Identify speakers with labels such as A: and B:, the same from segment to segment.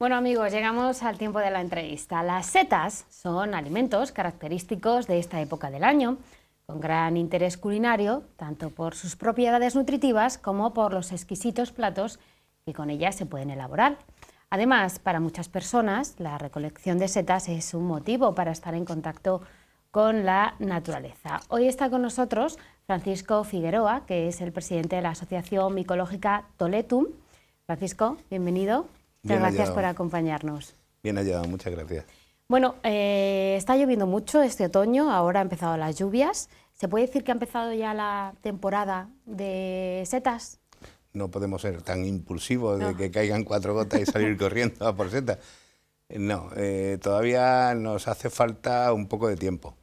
A: Bueno amigos, llegamos al tiempo de la entrevista. Las setas son alimentos característicos de esta época del año, con gran interés culinario, tanto por sus propiedades nutritivas como por los exquisitos platos que con ellas se pueden elaborar. Además, para muchas personas, la recolección de setas es un motivo para estar en contacto con la naturaleza. Hoy está con nosotros Francisco Figueroa, que es el presidente de la Asociación Micológica Toletum. Francisco, bienvenido. Muchas gracias por
B: acompañarnos. Bien hallado, muchas gracias.
A: Bueno, eh, está lloviendo mucho este otoño, ahora han empezado las lluvias. ¿Se puede decir que ha empezado ya la temporada de setas?
B: No podemos ser tan impulsivos de que caigan cuatro gotas y salir corriendo a por setas. No, eh, todavía nos hace falta un poco de tiempo.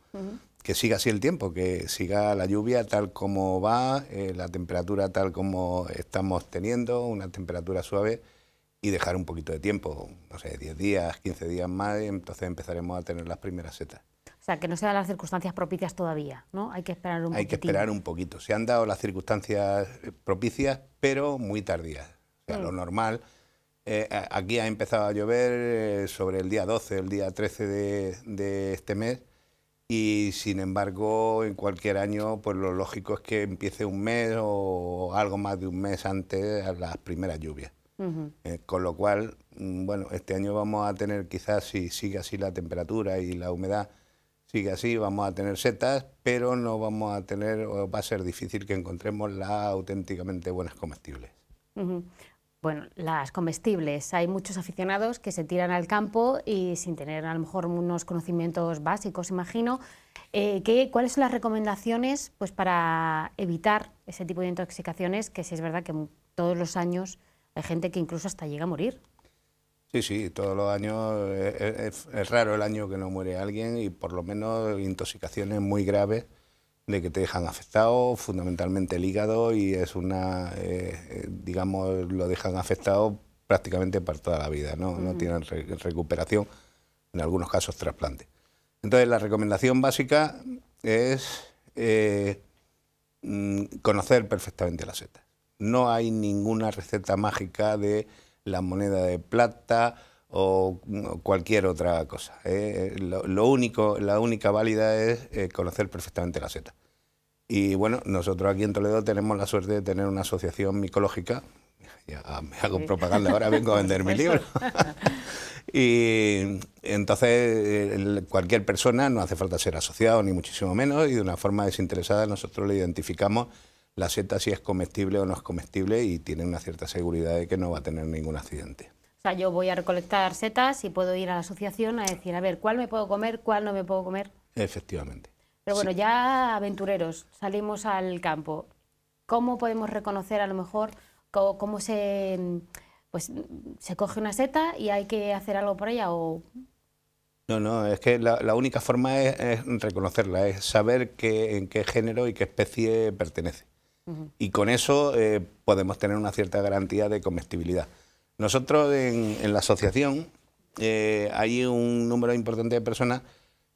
B: Que siga así el tiempo, que siga la lluvia tal como va, eh, la temperatura tal como estamos teniendo, una temperatura suave y dejar un poquito de tiempo, no sé, 10 días, 15 días más, y entonces empezaremos a tener las primeras setas.
A: O sea, que no sean las circunstancias propicias todavía, ¿no? Hay que esperar un poquito. Hay que esperar
B: un poquito. Se han dado las circunstancias eh, propicias, pero muy tardías. O sea, lo normal. Eh, aquí ha empezado a llover eh, sobre el día 12, el día 13 de, de este mes y sin embargo en cualquier año pues lo lógico es que empiece un mes o algo más de un mes antes las primeras lluvias. Eh, con lo cual, mm, bueno, este año vamos a tener quizás, si sigue así la temperatura y la humedad sigue así, vamos a tener setas, pero no vamos a tener, o va a ser difícil que encontremos las auténticamente buenas comestibles.
A: Bueno, las comestibles. Hay muchos aficionados que se tiran al campo y sin tener a lo mejor unos conocimientos básicos, imagino. Eh, ¿qué, ¿Cuáles son las recomendaciones pues, para evitar ese tipo de intoxicaciones que si es verdad que todos los años hay gente que incluso hasta llega a morir.
B: Sí, sí, todos los años eh, eh, eh, es, raro el año que no muere alguien y por lo menos intoxicaciones muy graves de que te dejan afectado, fundamentalmente el hígado y es una, digamos, lo dejan afectado prácticamente para toda la vida, no, tienen recuperación, en algunos casos trasplante. Entonces la recomendación básica es mm, conocer perfectamente la seta. No hay ninguna receta mágica de la moneda de plata o cualquier otra cosa. ¿eh? Lo, único, la única válida es eh, conocer perfectamente la seta. Y bueno, nosotros aquí en Toledo tenemos la suerte de tener una asociación micológica. me hago propaganda, ahora vengo a vender mi libro. y entonces cualquier persona, no hace falta ser asociado ni muchísimo menos, y de una forma desinteresada nosotros le identificamos la seta si es comestible o no es comestible y tiene una cierta seguridad de que no va a tener ningún accidente.
A: O sea, yo voy a recolectar setas y puedo ir a la asociación a decir, a ver, ¿cuál me puedo comer, cuál no me puedo comer?
B: Efectivamente.
A: Pero bueno, ya aventureros, salimos al campo. ¿Cómo podemos reconocer a lo mejor cómo, se, pues, se coge una seta y hay que hacer algo por ella o
B: no, no, es que la, única forma es, reconocerla, es saber en qué género y qué especie pertenece. Y con eso eh, podemos tener una cierta garantía de comestibilidad. Nosotros en, la asociación eh, hay un número importante de personas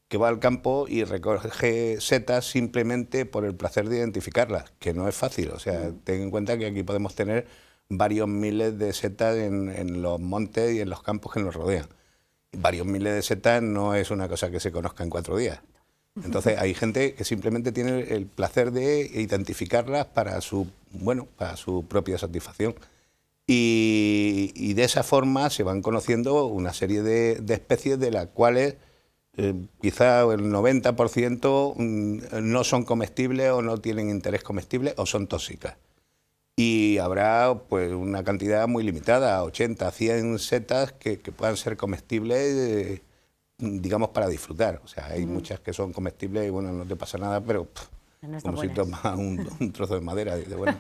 B: que va al campo y recoge setas simplemente por el placer de identificarlas, que no es fácil. O sea, mm. ten en cuenta que aquí podemos tener varios miles de setas en, los montes y en los campos que nos rodean. Varios miles de setas no es una cosa que se conozca en cuatro días. Entonces hay gente que simplemente tiene el placer de identificarlas para su, bueno, para su propia satisfacción. Y, de esa forma se van conociendo una serie de, especies de las cuales eh, quizá el 90% mm, no son comestibles o no tienen interés comestible o son tóxicas. Y habrá pues una cantidad muy limitada, 80, 100 setas que, puedan ser comestibles. Eh, digamos, para disfrutar. O sea, hay mm. muchas que son comestibles y bueno, no te pasa nada, pero si un, trozo de madera. bueno,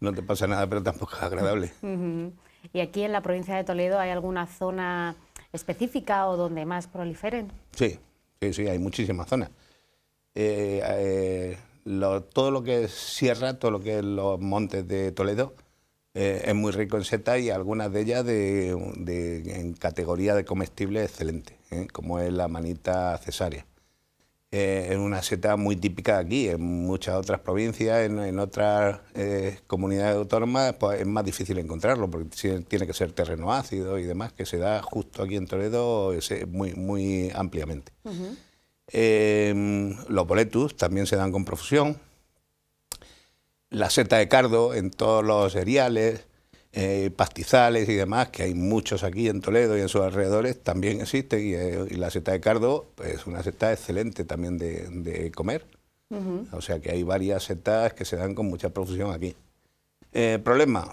B: no te pasa nada, pero tampoco es agradable.
A: ¿Y aquí en la provincia de Toledo hay alguna zona específica o donde más proliferen?
B: Sí, sí, sí, hay muchísimas zonas. Eh, eh, todo lo que es sierra, todo lo que es los montes de Toledo, eh, es muy rico en setas y algunas de ellas de, en categoría de comestible excelente, ¿eh? como es la manita cesárea. Eh, es una seta muy típica aquí, en muchas otras provincias, en, otras comunidades autónomas pues, es más difícil encontrarlo porque tiene que ser terreno ácido y demás, que se da justo aquí en Toledo muy, muy ampliamente. los boletus también se dan con profusión, la seta de cardo en todos los cereales, eh, pastizales y demás, que hay muchos aquí en Toledo y en sus alrededores, también existe, eh, Y, la seta de cardo es una seta excelente también de, comer. O sea que hay varias setas que se dan con mucha profusión aquí. Eh, problema,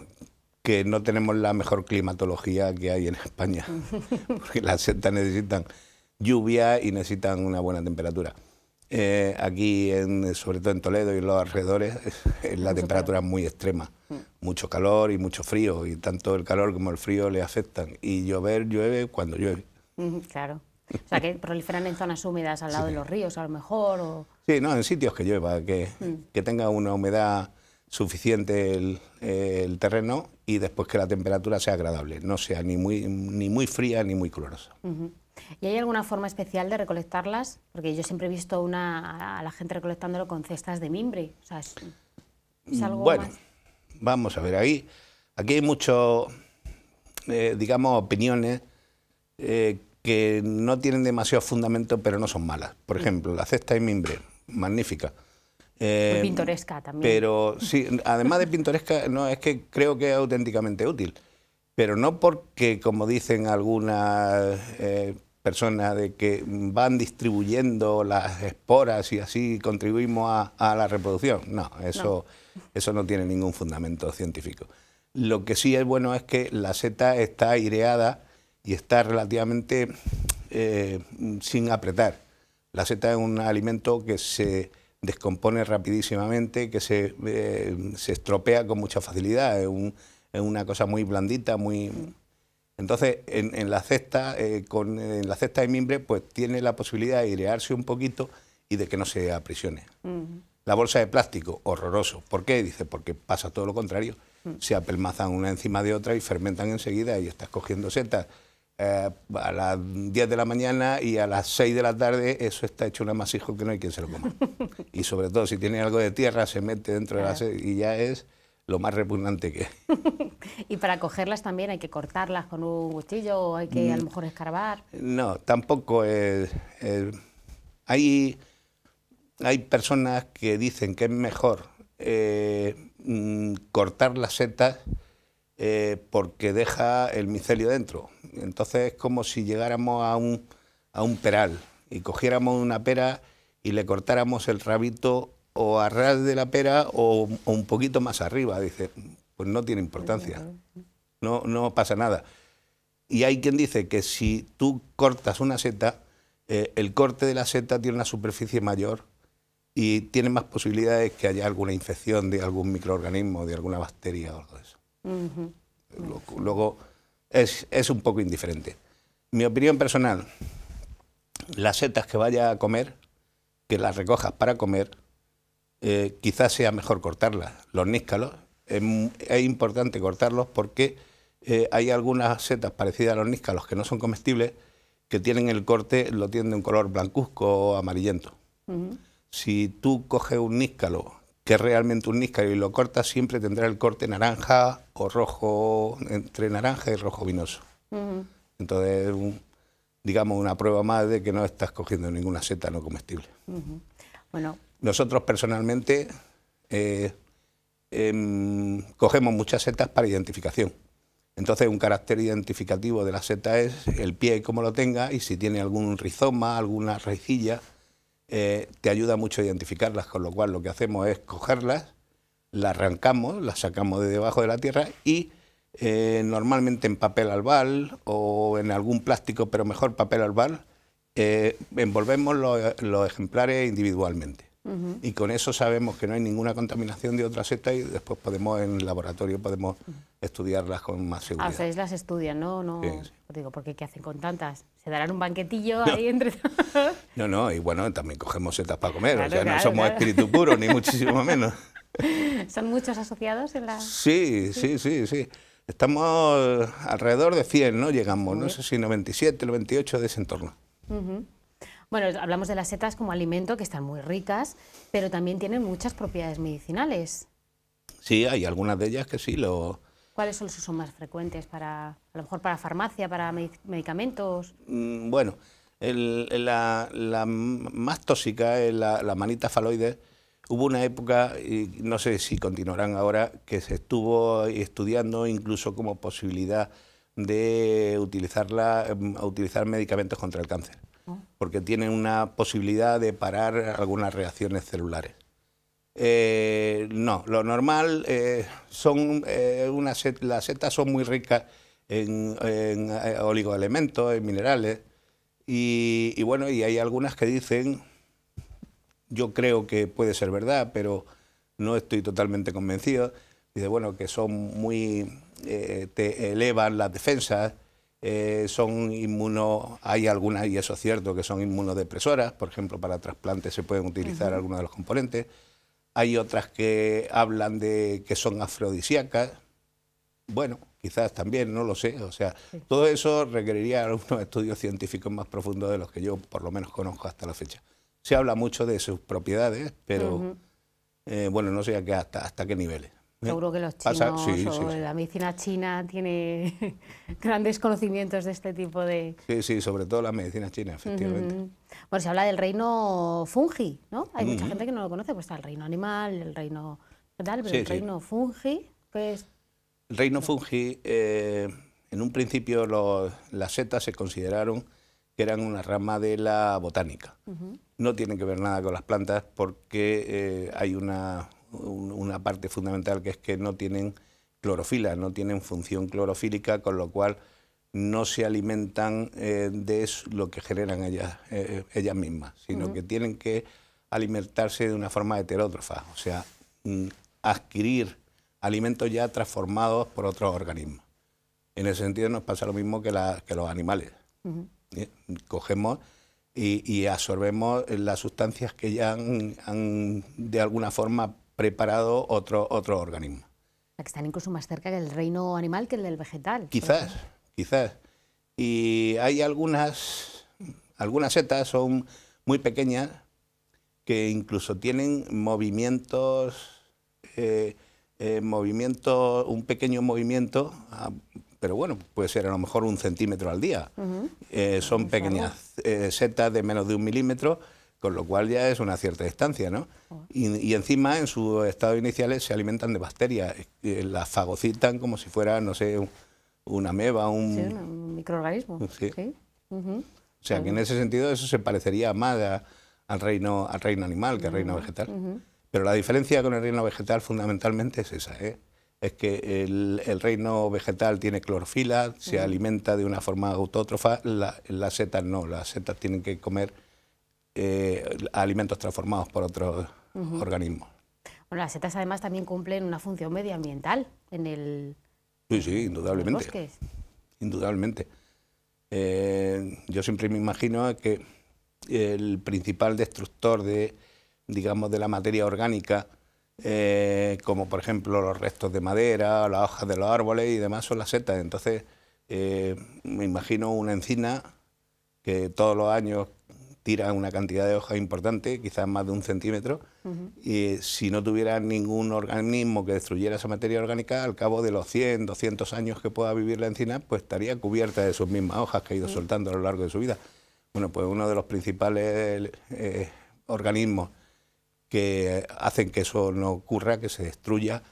B: que no tenemos la mejor climatología que hay en España, porque las setas necesitan lluvia y necesitan una buena temperatura. Eh, aquí, en, sobre todo en Toledo y en los alrededores, la temperatura es muy extrema. Mm. Mucho calor y mucho frío, y tanto el calor como el frío le afectan. Y llover, llueve cuando llueve.
A: claro. O sea, que proliferan en zonas húmedas al lado de los ríos, a lo mejor.
B: O... Sí, no, en sitios que llueva, que, mm. tenga una humedad suficiente el, terreno y después que la temperatura sea agradable, no sea ni muy, ni muy fría ni muy calurosa.
A: ¿Y hay alguna forma especial de recolectarlas? Porque yo siempre he visto a la gente recolectándolo con cestas de mimbre.
B: bueno, vamos a ver, ahí, aquí hay muchas eh, digamos, opiniones eh, que no tienen demasiado fundamento, pero no son malas. Por mm. ejemplo, la cesta de mimbre, magnífica. Eh,
A: pintoresca también.
B: Pero sí, además de pintoresca, no, es que creo que es auténticamente útil. Pero no porque, como dicen algunas personas de que van distribuyendo las esporas y así contribuimos a, la reproducción. No, eso no. eso no tiene ningún fundamento científico. Lo que sí es bueno es que la seta está aireada y está relativamente eh, sin apretar. La seta es un alimento que se descompone rapidísimamente, que se, eh, estropea con mucha facilidad. Es, es, una cosa muy blandita, muy entonces, en, la cesta, eh, en la cesta de mimbre, pues tiene la posibilidad de airearse un poquito y de que no se aprisione. La bolsa de plástico, horroroso. ¿Por qué? Dice, porque pasa todo lo contrario. Mm. Se apelmazan una encima de otra y fermentan enseguida y estás cogiendo setas. Eh, a las 10 de la mañana y a las 6 de la tarde, eso está hecho un amasijo que no hay quien se lo coma. y sobre todo si tiene algo de tierra, se mete dentro de la y ya es lo más repugnante que es.
A: ¿Y para cogerlas también hay que cortarlas con un cuchillo o hay que a lo mm. mejor escarbar?
B: No, tampoco. hay, hay personas que dicen que es mejor eh, mm, cortar las setas eh, porque deja el micelio dentro. Entonces es como si llegáramos a un, a un peral y cogiéramos una pera y le cortáramos el rabito o a ras de la pera o, un poquito más arriba. Dice, pues no tiene importancia, no, no pasa nada. Y hay quien dice que si tú cortas una seta, eh, el corte de la seta tiene una superficie mayor y tiene más posibilidades que haya alguna infección de algún microorganismo, de alguna bacteria o algo de eso. luego, es, es, un poco indiferente. Mi opinión personal, las setas que vaya a comer, que las recojas para comer, eh, quizás sea mejor cortarlas. Los níscalos es, importante cortarlos porque eh, hay algunas setas parecidas a los níscalos que no son comestibles que tienen el corte, lo tienen de un color blancuzco o amarillento. Si tú coges un níscalo, que es realmente un níscalo, y lo cortas, siempre tendrá el corte naranja o rojo, entre naranja y rojo vinoso. Entonces, digamos, una prueba más de que no estás cogiendo ninguna seta no comestible. Bueno, nosotros personalmente eh, em, cogemos muchas setas para identificación. Entonces un carácter identificativo de la seta es el pie como lo tenga y si tiene algún rizoma, alguna raicilla, eh, te ayuda mucho a identificarlas, con lo cual lo que hacemos es cogerlas, las arrancamos, las sacamos de debajo de la tierra y eh, normalmente en papel albal o en algún plástico, pero mejor papel albal, envolvemos los ejemplares individualmente y con eso sabemos que no hay ninguna contaminación de otra seta y después podemos en el laboratorio podemos estudiarlas con más seguridad.
A: Ah, las estudian, ¿no? no Digo, porque ¿qué hacen con tantas? ¿Se darán un banquetillo ahí entre
B: No, no, y bueno, también cogemos setas para comer, o sea, no somos espíritu puro, ni muchísimo menos.
A: ¿Son muchos asociados en la...?
B: Sí, sí, sí, sí. Estamos alrededor de 100, ¿no? Llegamos, no sé si 97, 98 de ese entorno.
A: Bueno, hablamos de las setas como alimento, que están muy ricas, pero también tienen muchas propiedades medicinales.
B: Sí, hay algunas de ellas que sí lo...
A: ¿Cuáles son los usos más frecuentes? Para, a lo mejor para farmacia, para medicamentos.
B: Mm, bueno, la, más tóxica es la, manita faloide. Hubo una época, y no sé si continuarán ahora, que se estuvo estudiando incluso como posibilidad de utilizarla, mm, utilizar medicamentos contra el cáncer porque tienen una posibilidad de parar algunas reacciones celulares. Eh, no, lo normal eh, son eh, una las setas son muy ricas en, oligoelementos, en minerales, y, bueno, y hay algunas que dicen, yo creo que puede ser verdad, pero no estoy totalmente convencido, dice, bueno, que son muy, te elevan las defensas, eh, son hay algunas, y eso es cierto, que son inmunodepresoras, por ejemplo, para trasplantes se pueden utilizar algunos de los componentes. Hay otras que hablan de que son afrodisíacas. Bueno, quizás también, no lo sé. O sea, todo eso requeriría algunos estudios científicos más profundos de los que yo por lo menos conozco hasta la fecha. Se habla mucho de sus propiedades, pero eh, bueno, no sé hasta, hasta qué niveles. Seguro que los chinos o la
A: medicina china tiene grandes conocimientos de este tipo de...
B: Sí, sí, sobre todo la medicina china, efectivamente.
A: Bueno, se habla del reino fungi, ¿no? Hay mucha gente que no lo conoce, pues está el reino animal, el reino tal, pero el reino fungi, ¿qué
B: El reino fungi, en un principio las setas se consideraron que eran una rama de la botánica. No tienen que ver nada con las plantas porque eh, hay una una parte fundamental que es que no tienen clorofila, no tienen función clorofílica, con lo cual no se alimentan eh, de lo que generan ellas, eh, mismas, sino que tienen que alimentarse de una forma heterótrofa, o sea, mm, adquirir alimentos ya transformados por otros organismos. En ese sentido nos pasa lo mismo que, los animales. ¿Eh? Cogemos y, absorbemos las sustancias que ya han de alguna forma preparado otro, otro organismo.
A: están incluso más cerca del reino animal que el del vegetal.
B: Quizás, quizás. Y hay algunas, algunas setas son muy pequeñas que incluso tienen movimientos, eh, eh, movimiento, un pequeño movimiento, ah, pero bueno, puede ser a lo mejor un centímetro al día. Eh, son pues pequeñas setas de menos de un milímetro con lo cual ya es una cierta distancia, ¿no? Oh. Y, encima en sus estados iniciales se alimentan de bacterias, eh, las fagocitan como si fuera, no sé, una ameba, un... un microorganismo. O sea, que en ese sentido eso se parecería más al, reino, al reino animal que al reino vegetal. Pero la diferencia con el reino vegetal fundamentalmente es esa, ¿eh? es que el, reino vegetal tiene clorofila, se alimenta de una forma autótrofa, la, las setas no, las setas tienen que comer eh, alimentos transformados por otros organismos.
A: Bueno, las setas además también cumplen una función medioambiental en el.
B: Sí, sí, indudablemente. Indudablemente. Eh, yo siempre me imagino que el principal destructor de, digamos, de la materia orgánica, eh, como por ejemplo los restos de madera, las hojas de los árboles y demás, son las setas. Entonces, me imagino una encina que todos los años tira una cantidad de hojas importante, quizás más de un centímetro, y eh, si no tuviera ningún organismo que destruyera esa materia orgánica, al cabo de los 100, 200 años que pueda vivir la encina, pues estaría cubierta de sus mismas hojas que ha ido soltando a lo largo de su vida. Bueno, pues uno de los principales eh, organismos que hacen que eso no ocurra, que se destruya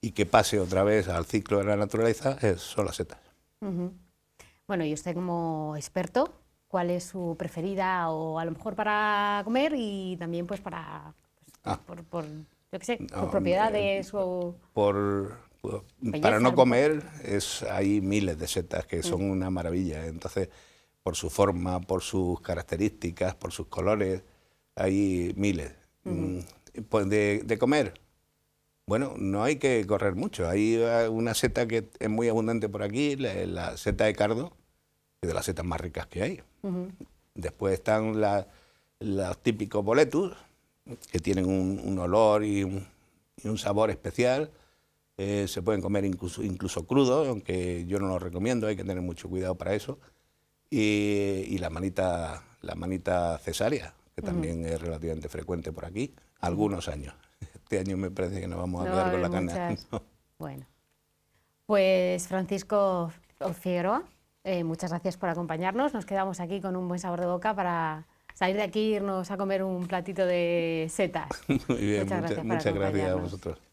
B: y que pase otra vez al ciclo de la naturaleza, son las setas.
A: Bueno, y usted como experto, cuál es su preferida o a lo mejor para comer y también pues para pues, ah. por, yo qué sé, por mm, propiedades eh, o
B: por para no comer es hay miles de setas que son mm. una maravilla, entonces por su forma, por sus características, por sus colores, hay miles. Mm, pues de, comer, bueno, no hay que correr mucho. Hay ah, una seta que es muy abundante por aquí, la seta de cardo, de las setas más ricas que hay. Después están las los típicos boletus, que tienen un, olor y un, sabor especial. Eh, se pueden comer incluso, incluso crudos, aunque yo no lo recomiendo, hay que tener mucho cuidado para eso. Y, la, manita, la manita cesárea, que también es relativamente frecuente por aquí, algunos años. Este año me parece que nos vamos a quedar con la carne Bueno,
A: pues Francisco Figueroa. Eh, muchas gracias por acompañarnos. Nos quedamos aquí con un buen sabor de boca para salir de aquí irnos a comer un platito de setas. Muy bien, muchas, gracias, muchas gracias a
B: vosotros.